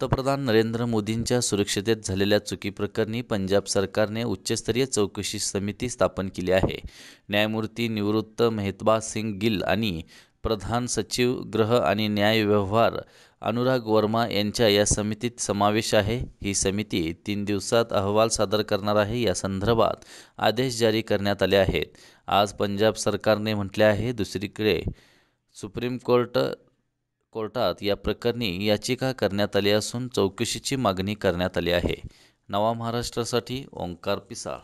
पंतप्रधान नरेंद्र मोदींच्या सुरक्षतेत झालेल्या चुकीप्रकरणी पंजाब सरकारने उच्चस्तरीय चौकशी समिती स्थापन केली आहे न्यायमूर्ती निवृत्त मेहतबा सिंग गिल आणि प्रधान सचिव ग्रह आणि न्याय व्यवहार अनुराग वर्मा यांच्या या समितीत समावेश आहे ही समिती तीन दिवसात अहवाल सादर करणार आहे या संदर्भात आदेश जारी करण्यात आले आहेत आज पंजाब सरकारने म्हटले आहे दुसरीकडे सुप्रीम कोर्ट कोर्टात या प्रकरणी याचिका करण्यात आली असून चौकशीची मागणी करण्यात आली आहे नवा महाराष्ट्रासाठी ओंकार पिसाळ